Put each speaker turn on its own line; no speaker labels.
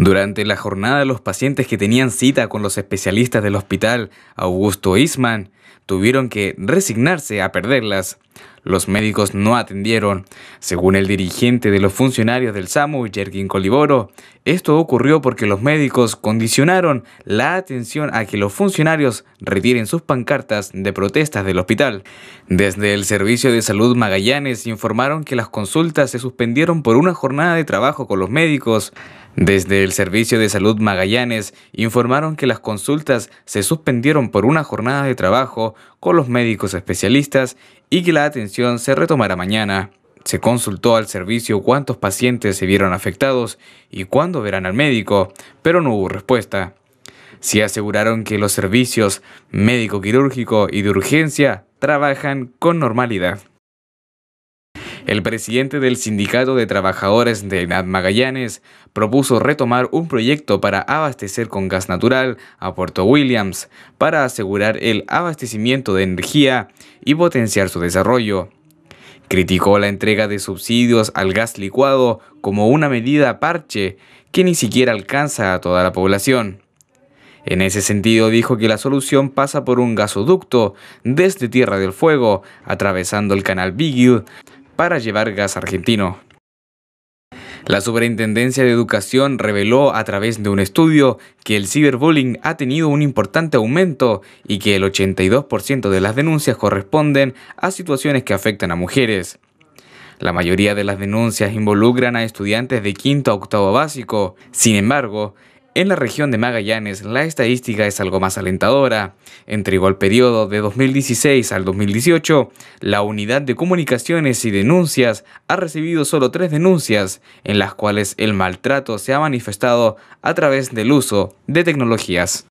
Durante la jornada, los pacientes que tenían cita con los especialistas del hospital Augusto Isman tuvieron que resignarse a perderlas. Los médicos no atendieron. Según el dirigente de los funcionarios del SAMU, Jerkin Coliboro, esto ocurrió porque los médicos condicionaron la atención a que los funcionarios retiren sus pancartas de protestas del hospital. Desde el Servicio de Salud Magallanes informaron que las consultas se suspendieron por una jornada de trabajo con los médicos. Desde el Servicio de Salud Magallanes informaron que las consultas se suspendieron por una jornada de trabajo con los médicos especialistas y que la atención se retomará mañana. Se consultó al servicio cuántos pacientes se vieron afectados y cuándo verán al médico, pero no hubo respuesta. Se aseguraron que los servicios médico-quirúrgico y de urgencia trabajan con normalidad. El presidente del Sindicato de Trabajadores de Magallanes propuso retomar un proyecto para abastecer con gas natural a Puerto Williams para asegurar el abastecimiento de energía y potenciar su desarrollo. Criticó la entrega de subsidios al gas licuado como una medida parche que ni siquiera alcanza a toda la población. En ese sentido dijo que la solución pasa por un gasoducto desde Tierra del Fuego, atravesando el canal Beagle, para llevar gas argentino. La Superintendencia de Educación reveló a través de un estudio que el ciberbullying ha tenido un importante aumento y que el 82% de las denuncias corresponden a situaciones que afectan a mujeres. La mayoría de las denuncias involucran a estudiantes de quinto a octavo básico. Sin embargo, en la región de Magallanes, la estadística es algo más alentadora. Entre igual periodo de 2016 al 2018, la Unidad de Comunicaciones y Denuncias ha recibido solo tres denuncias, en las cuales el maltrato se ha manifestado a través del uso de tecnologías.